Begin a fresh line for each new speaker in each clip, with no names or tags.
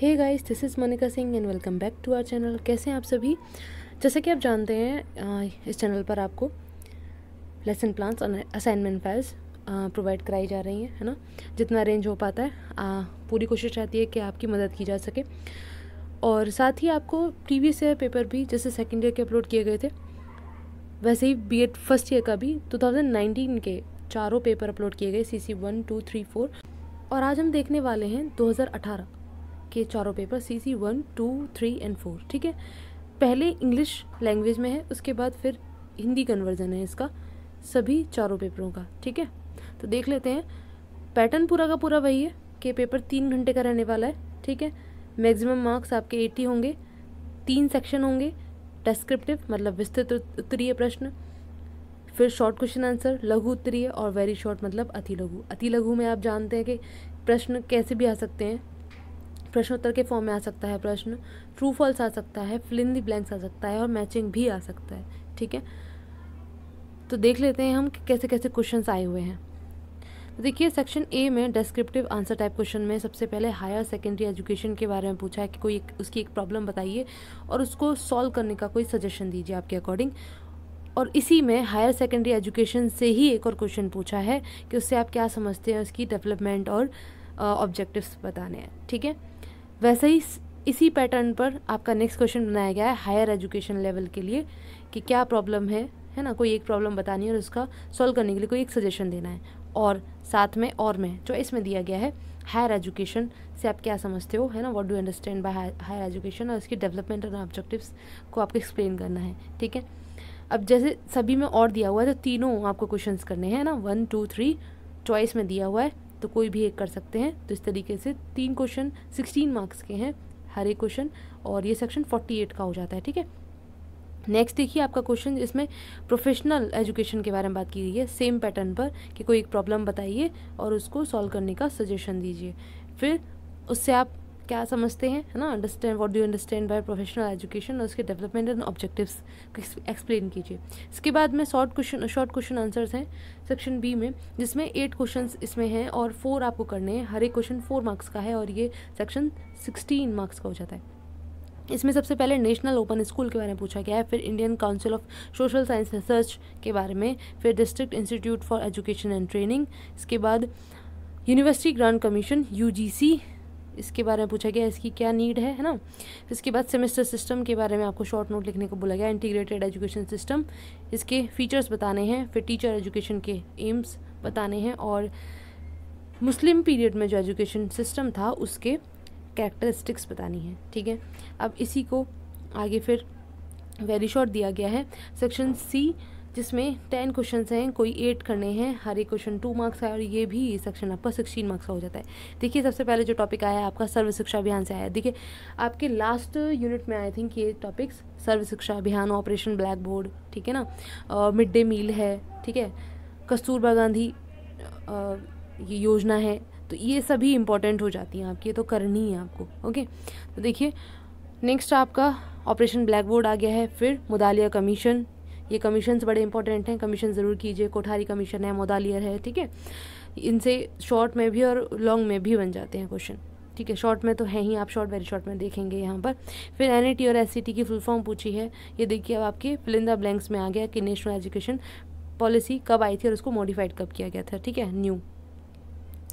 Hey guys this is Monika Singh and welcome back to our channel कैसे हैं आप सभी जैसे कि आप जानते हैं इस चैनल पर आपको लेसन प्लान्स और असाइनमेंट फाइल्स प्रोवाइड कराई जा रही हैं है ना जितना अरेंज हो पाता है आ, पूरी कोशिश रहती है कि आपकी मदद की जा सके और साथ ही आपको प्रीवियस ईयर पेपर भी जैसे सेकेंड ईयर के अपलोड किए गए थे वैसे ही बी एड फर्स्ट ईयर का भी टू के चारों पेपर अपलोड किए गए C C one two three four और आज हम देखने वाले हैं 2018 के चारों paper C C one two three and four ठीक है पहले इंग्लिश लैंग्वेज में है उसके बाद फिर हिंदी कन्वर्जन है इसका सभी चारों पेपरों का ठीक है तो देख लेते हैं पैटर्न पूरा का पूरा वही है कि पेपर तीन घंटे का रहने वाला है ठीक है मैक्सिमम मार्क्स आपके एट्टी होंगे तीन सेक्शन होंगे डेस्क्रिप्टिव मतलब विस्तृत उत्तरीय प्रश्न फिर शॉर्ट क्वेश्चन आंसर लघु उत्तरीय और वेरी शॉर्ट मतलब अति लघु अति लघु में आप जानते हैं कि प्रश्न कैसे भी आ सकते हैं प्रश्नोत्तर के फॉर्म में आ सकता है प्रश्न ट्रू फॉल्स आ सकता है फिलिंद ब्लैंक्स आ सकता है और मैचिंग भी आ सकता है ठीक है तो देख लेते हैं हम कैसे कैसे क्वेश्चंस आए हुए हैं तो देखिए सेक्शन ए में डिस्क्रिप्टिव आंसर टाइप क्वेश्चन में सबसे पहले हायर सेकेंडरी एजुकेशन के बारे में पूछा है कि कोई एक, उसकी एक प्रॉब्लम बताइए और उसको सॉल्व करने का कोई सजेशन दीजिए आपके अकॉर्डिंग और इसी में हायर सेकेंडरी एजुकेशन से ही एक और क्वेश्चन पूछा है कि उससे आप क्या समझते हैं उसकी डेवलपमेंट और ऑब्जेक्टिव्स बताने हैं ठीक है वैसे ही इसी पैटर्न पर आपका नेक्स्ट क्वेश्चन बनाया गया है हायर एजुकेशन लेवल के लिए कि क्या प्रॉब्लम है है ना कोई एक प्रॉब्लम बतानी है और उसका सॉल्व करने के लिए कोई एक सजेशन देना है और साथ में और में जो इसमें दिया गया है हायर एजुकेशन से आप क्या समझते हो है ना what do understand by higher education और इसकी डेवलपमेंट और ऑब्जेक्टिव्स को आपको एक्सप्लेन करना है ठीक है अब जैसे सभी में और दिया हुआ है तो तीनों आपको क्वेश्चंस करने हैं ना वन टू थ्री चॉइस में दिया हुआ है तो कोई भी एक कर सकते हैं तो इस तरीके से तीन क्वेश्चन सिक्सटीन मार्क्स के हैं हर एक क्वेश्चन और ये सेक्शन फोर्टी एट का हो जाता है ठीक है नेक्स्ट देखिए आपका क्वेश्चन इसमें प्रोफेशनल एजुकेशन के बारे में बात की गई है सेम पैटर्न पर कि कोई एक प्रॉब्लम बताइए और उसको सॉल्व करने का सजेशन दीजिए फिर उससे आप क्या समझते हैं है ना understand what do understand by professional education और उसके डेवलपमेंट एंड ऑब्जेक्टिव्स एक्सप्लेन कीजिए इसके बाद में short question short question answers हैं सेक्शन बी में जिसमें एट क्वेश्चन इसमें हैं और फोर आपको करने हैं हर एक क्वेश्चन फोर मार्क्स का है और ये सेक्शन सिक्सटीन मार्क्स का हो जाता है इसमें सबसे पहले नेशनल ओपन स्कूल के बारे में पूछा गया है फिर Indian council of social science research के बारे में फिर district institute for education and training इसके बाद यूनिवर्सिटी ग्रांट कमीशन यूजीसी इसके बारे में पूछा गया इसकी क्या नीड है है ना इसके बाद सेमेस्टर सिस्टम के बारे में आपको शॉर्ट नोट लिखने को बोला गया इंटीग्रेटेड एजुकेशन सिस्टम इसके फीचर्स बताने हैं फिर टीचर एजुकेशन के एम्स बताने हैं और मुस्लिम पीरियड में जो एजुकेशन सिस्टम था उसके कैरेक्टरिस्टिक्स बतानी है ठीक है अब इसी को आगे फिर वेरी शॉर्ट दिया गया है सेक्शन सी जिसमें टेन क्वेश्चन हैं कोई एट करने हैं हर एक क्वेश्चन टू मार्क्स का और ये भी सेक्शन आपका सिक्सटीन मार्क्स का हो जाता है देखिए सबसे पहले जो टॉपिक आया है आपका सर्व शिक्षा अभियान से आया है देखिए आपके लास्ट यूनिट में आई थिंक ये टॉपिक्स सर्व शिक्षा अभियान ऑपरेशन ब्लैक बोर्ड ठीक है ना मिड डे मील है ठीक है कस्तूरबा गांधी ये योजना है तो ये सभी इंपॉर्टेंट हो जाती हैं आपकी ये तो करनी है आपको ओके तो देखिए नेक्स्ट आपका ऑपरेशन ब्लैक बोर्ड आ गया है फिर मुदालिया कमीशन ये कमीशंस बड़े इंपॉर्टेंट हैं कमीशन ज़रूर कीजिए कोठारी कमीशन है मोदालियर है ठीक है इनसे शॉर्ट में भी और लॉन्ग में भी बन जाते हैं क्वेश्चन ठीक है शॉर्ट में तो है ही आप शॉर्ट वेरी शॉर्ट में देखेंगे यहाँ पर फिर एन और एस की फुल फॉर्म पूछी है ये देखिए अब आपके फिलिंदा ब्लैंक्स में आ गया कि नेशनल एजुकेशन पॉलिसी कब आई थी और उसको मॉडिफाइड कब किया गया था ठीक है न्यू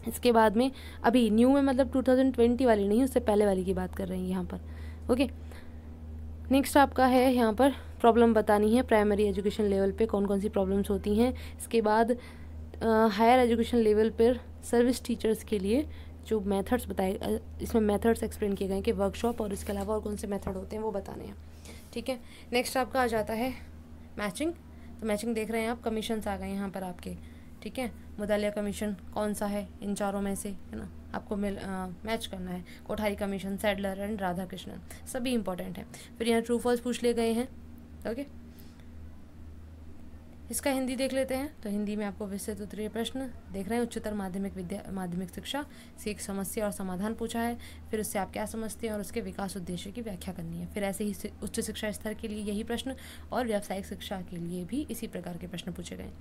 इसके बाद में अभी न्यू में मतलब 2020 वाली नहीं उससे पहले वाली की बात कर रहे हैं यहाँ पर ओके नेक्स्ट आपका है यहाँ पर प्रॉब्लम बतानी है प्राइमरी एजुकेशन लेवल पे कौन कौन सी प्रॉब्लम्स होती हैं इसके बाद हायर एजुकेशन लेवल पर सर्विस टीचर्स के लिए जो मेथड्स बताए इसमें मेथड्स एक्सप्लेन किए गए कि वर्कशॉप और इसके अलावा और कौन से मेथड होते हैं वो बताने हैं ठीक है नेक्स्ट आपका आ जाता है मैचिंग तो मैचिंग देख रहे हैं आप कमीशन्स आ गए यहाँ पर आपके ठीक है मुदालिया कमीशन कौन सा है इन चारों में से है ना आपको मिल आ, मैच करना है Kothari commission Sadler and Radhakrishnan सभी इंपॉर्टेंट है फिर यहाँ ट्रू फॉल्स पूछ लिए गए हैं ओके इसका हिंदी देख लेते हैं तो हिंदी में आपको विस्तृत उत्तरीय प्रश्न देख रहे हैं उच्चतर माध्यमिक विद्या माध्यमिक शिक्षा से एक समस्या और समाधान पूछा है फिर उससे आप क्या समझते हैं और उसके विकास उद्देश्य की व्याख्या करनी है फिर ऐसे ही उच्च शिक्षा स्तर के लिए यही प्रश्न और व्यावसायिक शिक्षा के लिए भी इसी प्रकार के प्रश्न पूछे गए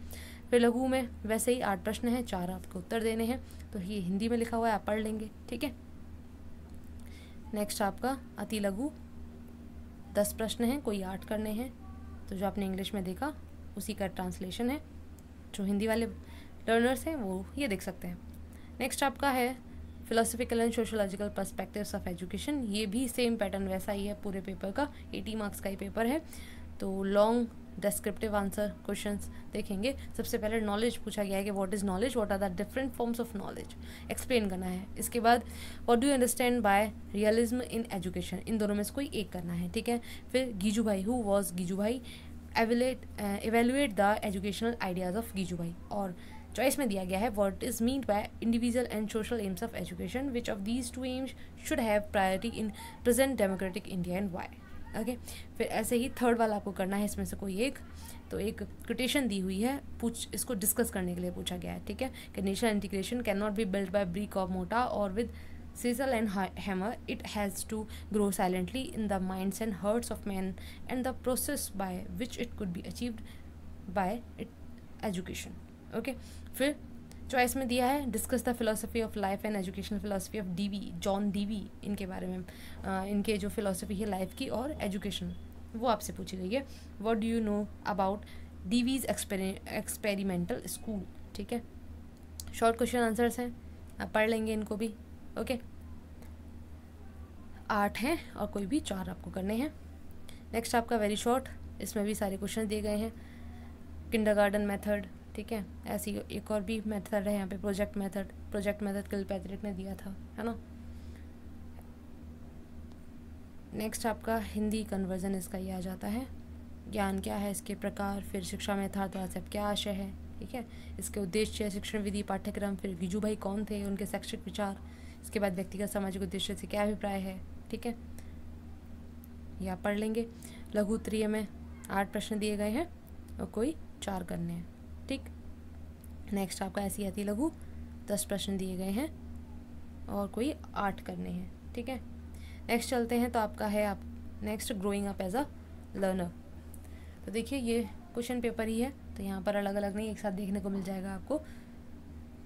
फिर लघु में वैसे ही आठ प्रश्न हैं चार आपको उत्तर देने हैं तो ये हिंदी में लिखा हुआ है आप पढ़ लेंगे ठीक है नेक्स्ट आपका अति लघु दस प्रश्न हैं कोई आठ करने हैं तो जो आपने इंग्लिश में देखा उसी का ट्रांसलेशन है जो हिंदी वाले लर्नर्स हैं वो ये देख सकते हैं नेक्स्ट आपका है philosophical and sociological perspective of education ये भी सेम पैटर्न वैसा ही है पूरे पेपर का एटी मार्क्स का ही पेपर है तो लॉन्ग डिस्क्रिप्टिव आंसर क्वेश्चन देखेंगे सबसे पहले नॉलेज पूछा गया है कि what is knowledge what are the different forms of knowledge explain करना है इसके बाद what do understand by realism in education इन दोनों में से कोई एक करना है ठीक है फिर गीजू भाई who was Gijubhai evaluate evaluate the educational ideas of Gijubhai और चॉइस में दिया गया है what is mean by individual and social aims of education which of these two aims should have priority in present democratic India and why okay फिर ऐसे ही third वाला आपको करना है इसमें से कोई एक तो एक कोटेशन दी हुई है पूछ इसको डिस्कस करने के लिए पूछा गया है ठीक है कि national integration can not be build by brick of mortar और with chisel and hammer it has to grow silently in the minds and hearts of man and the process by which it could be achieved by it education okay फिर choice में दिया है discuss the philosophy of life and educational philosophy of Dewey John Dewey इनके बारे में आ, इनके जो philosophy है लाइफ की और एजुकेशन वो आपसे पूछी गई है what do you know about Dewey's experimental school ठीक है शॉर्ट क्वेश्चन आंसर्स हैं आप पढ़ लेंगे इनको भी ओके okay? आठ हैं और कोई भी चार आपको करने हैं नेक्स्ट आपका वेरी शॉर्ट इसमें भी सारे क्वेश्चन दिए गए हैं किंडर गार्डन मैथड ठीक है ऐसी एक और भी मेथड है यहाँ पे प्रोजेक्ट मेथड प्रोजेक्ट मेथड कल पैतृक ने दिया था है ना नेक्स्ट आपका हिंदी कन्वर्जन इसका ये आ जाता है ज्ञान क्या है इसके प्रकार फिर शिक्षा में तो क्या आशय है ठीक है इसके उद्देश्य शिक्षण विधि पाठ्यक्रम फिर गिजू भाई कौन थे उनके शैक्षिक विचार इसके बाद व्यक्तिगत सामाजिक उद्देश्य से क्या अभिप्राय है ठीक है या पढ़ लेंगे लघु उत्तरीय में आठ प्रश्न दिए गए हैं और कोई चार करने हैं ठीक नेक्स्ट आपका ऐसी अति लघु दस प्रश्न दिए गए हैं और कोई आठ करने हैं ठीक है नेक्स्ट चलते हैं तो आपका है आप next growing up as a learner तो देखिए ये क्वेश्चन पेपर ही है तो यहाँ पर अलग अलग नहीं एक साथ देखने को मिल जाएगा आपको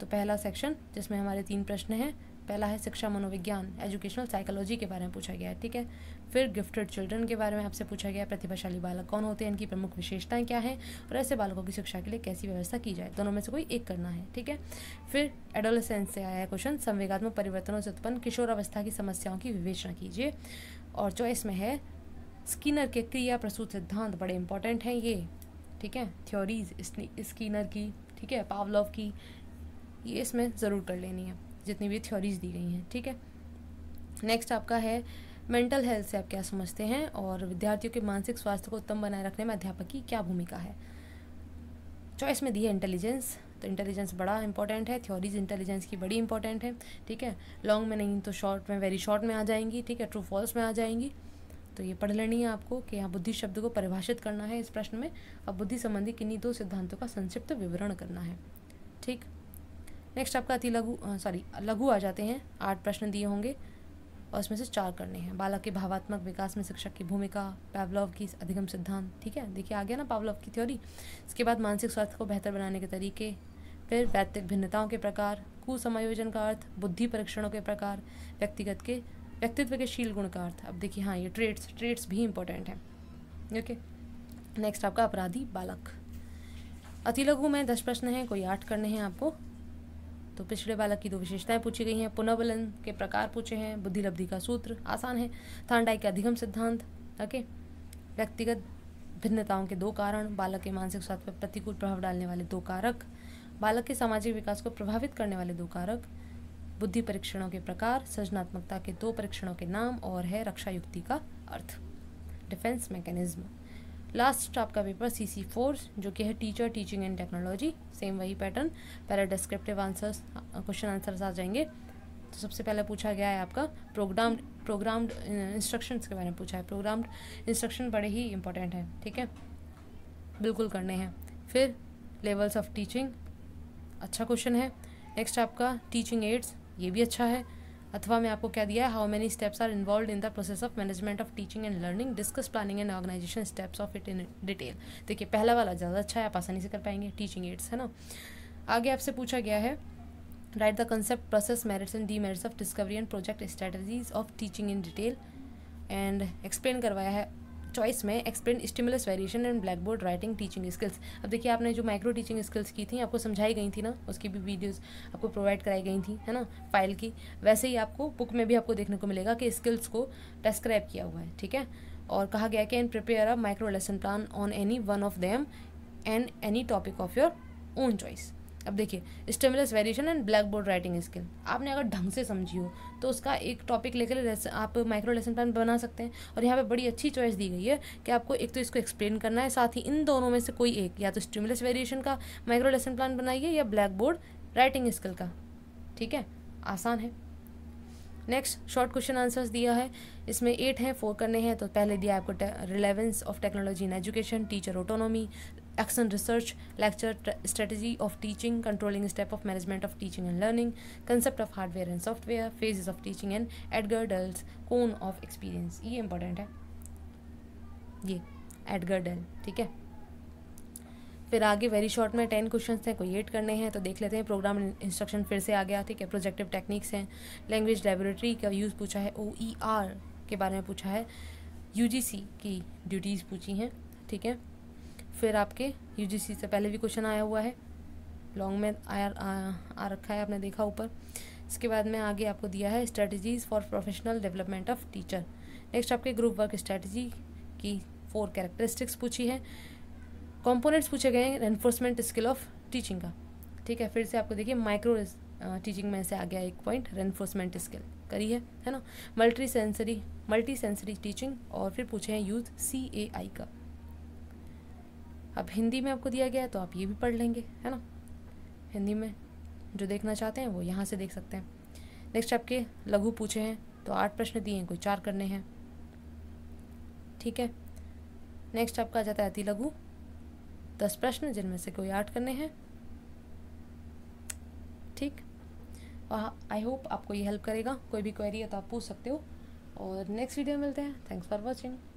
तो पहला सेक्शन जिसमें हमारे तीन प्रश्न हैं पहला है शिक्षा मनोविज्ञान एजुकेशनल साइकोलॉजी के बारे में पूछा गया है ठीक है फिर गिफ्टेड चिल्ड्रन के बारे में आपसे पूछा गया प्रतिभाशाली बालक कौन होते हैं इनकी प्रमुख विशेषताएं क्या हैं और ऐसे बालकों की शिक्षा के लिए कैसी व्यवस्था की जाए दोनों में से कोई एक करना है ठीक है फिर एडोलसेंस से आया है क्वेश्चन संवेगात्मक परिवर्तनों से उत्पन्न किशोरावस्था की समस्याओं की विवेचना कीजिए और चॉइस में है स्कीनर के क्रिया प्रसूत सिद्धांत बड़े इंपॉर्टेंट हैं ये ठीक है थ्योरीज स्कीनर की ठीक है पावलव की ये इसमें ज़रूर कर लेनी है जितनी भी थ्योरीज दी गई हैं ठीक है नेक्स्ट आपका है मेंटल हेल्थ से आप क्या समझते हैं और विद्यार्थियों के मानसिक स्वास्थ्य को उत्तम बनाए रखने में अध्यापक की क्या भूमिका है चॉइस में दी है इंटेलिजेंस तो इंटेलिजेंस बड़ा इंपॉर्टेंट है थ्योरीज इंटेलिजेंस की बड़ी इंपॉर्टेंट है ठीक है लॉन्ग में नहीं तो शॉर्ट में वेरी शॉर्ट में आ जाएंगी ठीक है ट्रू फॉल्स में आ जाएंगी तो ये पढ़ लेनी है आपको कि यहाँ बुद्धि शब्द को परिभाषित करना है इस प्रश्न में और बुद्धि संबंधी किन्हीं दो सिद्धांतों का संक्षिप्त विवरण करना है ठीक नेक्स्ट आपका अति लघु सॉरी लघु आ जाते हैं आठ प्रश्न दिए होंगे और उसमें से चार करने हैं बालक के भावात्मक विकास में शिक्षक की भूमिका पावलव की अधिगम सिद्धांत ठीक है देखिए आ गया ना पावलव की थ्योरी इसके बाद मानसिक स्वास्थ्य को बेहतर बनाने के तरीके फिर वैतिक भिन्नताओं के प्रकार कुसमायोजन का अर्थ बुद्धि परीक्षणों के प्रकार व्यक्तिगत के व्यक्तित्व के शील गुण का अर्थ अब देखिए हाँ ये ट्रेड्स ट्रेड्स भी इंपॉर्टेंट हैं ओके नेक्स्ट आपका अपराधी बालक अति लघु में दस प्रश्न हैं कोई आठ करने हैं आपको तो पिछड़े बालक की दो विशेषताएं पूछी गई हैं पुनर्वलन के प्रकार पूछे हैं बुद्धि लब्धि का सूत्र आसान है थांडाई के अधिगम सिद्धांत ओके व्यक्तिगत भिन्नताओं के दो कारण बालक के मानसिक स्वास्थ्य पर प्रतिकूल प्रभाव डालने वाले दो कारक बालक के सामाजिक विकास को प्रभावित करने वाले दो कारक बुद्धि परीक्षणों के प्रकार सृजनात्मकता के दो परीक्षणों के नाम और है रक्षा युक्ति का अर्थ डिफेंस मैकेनिज्म लास्ट आपका पेपर सी सी फोर जो कि है teacher teaching and technology same वही पैटर्न पहले डिस्क्रिप्टिव आंसर्स क्वेश्चन आंसर्स आ जाएंगे तो सबसे पहले पूछा गया है आपका प्रोग्राम प्रोग्राम्ड इंस्ट्रक्शंस के बारे में पूछा है प्रोग्राम्ड इंस्ट्रक्शन बड़े ही इंपॉर्टेंट हैं ठीक है बिल्कुल करने हैं फिर लेवल्स ऑफ टीचिंग अच्छा क्वेश्चन है नेक्स्ट आपका टीचिंग एड्स ये भी अच्छा है अथवा मैं आपको क्या दिया है how many steps are involve in the process of management of teaching and learning discuss planning and organisation steps of it in detail देखिए पहला वाला ज़्यादा अच्छा है आप आसानी से कर पाएंगे टीचिंग एड्स है ना आगे आपसे पूछा गया है write the concept process merits and demerits of discovery and project strategies of teaching in detail and explain करवाया है चॉइस में explain stimulus variation and blackboard writing teaching skills अब देखिए आपने जो माइक्रो टीचिंग स्किल्स की थी आपको समझाई गई थी ना उसकी भी वीडियोज़ आपको प्रोवाइड कराई गई थी है ना फाइल की वैसे ही आपको बुक में भी आपको देखने को मिलेगा कि स्किल्स को डिस्क्राइब किया हुआ है ठीक है और कहा गया कि and prepare a micro lesson plan on any one of them and any topic of your own choice अब देखिए stimulus variation and blackboard writing skill आपने अगर ढंग से समझी हो तो उसका एक टॉपिक लेकर आप माइक्रो लेसन प्लान बना सकते हैं और यहाँ पे बड़ी अच्छी चॉइस दी गई है कि आपको एक तो इसको एक्सप्लेन करना है साथ ही इन दोनों में से कोई एक या तो स्टिमुलस वेरिएशन का माइक्रो लेसन प्लान बनाइए या ब्लैक बोर्ड राइटिंग स्किल का ठीक है आसान है नेक्स्ट शॉर्ट क्वेश्चन आंसर्स दिया है इसमें एट हैं फोर करने हैं तो पहले दिया आपको relevance of technology in education teacher autonomy action research lecture strategy of teaching controlling step of management of teaching and learning concept of hardware and software phases of teaching and Edgar Dale's cone of experience ये important है ये Edgar Dale ठीक है फिर आगे very short में ten question हैं कोई एट करने हैं तो देख लेते हैं प्रोग्राम इंस्ट्रक्शन फिर से आ गया ठीक है प्रोजेक्टिव टेक्निक्स हैं लैंग्वेज लेबोरेटरी का यूज़ पूछा है ओ ई आर के बारे में पूछा है यू जी सी की ड्यूटीज़ पूछी हैं ठीक है फिर आपके यूजीसी से पहले भी क्वेश्चन आया हुआ है लॉन्ग में आया आ, आ रखा है आपने देखा ऊपर इसके बाद में आगे आपको दिया है strategies for professional development of teacher next आपके ग्रुप वर्क स्ट्रेटजी की फोर कैरेक्टरिस्टिक्स पूछी है कंपोनेंट्स पूछे गए हैं एनफोर्समेंट स्किल ऑफ टीचिंग का ठीक है फिर से आपको देखिए माइक्रो टीचिंग में से आ गया एक पॉइंट रेनफोर्समेंट स्किल करी है है ना multisensory multisensory teaching और फिर पूछे हैं यूथ सी ए आई का अब हिंदी में आपको दिया गया है तो आप ये भी पढ़ लेंगे है ना हिंदी में जो देखना चाहते हैं वो यहाँ से देख सकते हैं नेक्स्ट आपके लघु पूछे हैं तो आठ प्रश्न दिए हैं कोई चार करने हैं ठीक है नेक्स्ट आपका आ जाता है अति लघु दस प्रश्न जिनमें से कोई आठ करने हैं ठीक और आई होप आपको ये हेल्प करेगा कोई भी क्वेरी है तो आप पूछ सकते हो और नेक्स्ट वीडियो मिलते हैं थैंक्स फॉर वॉचिंग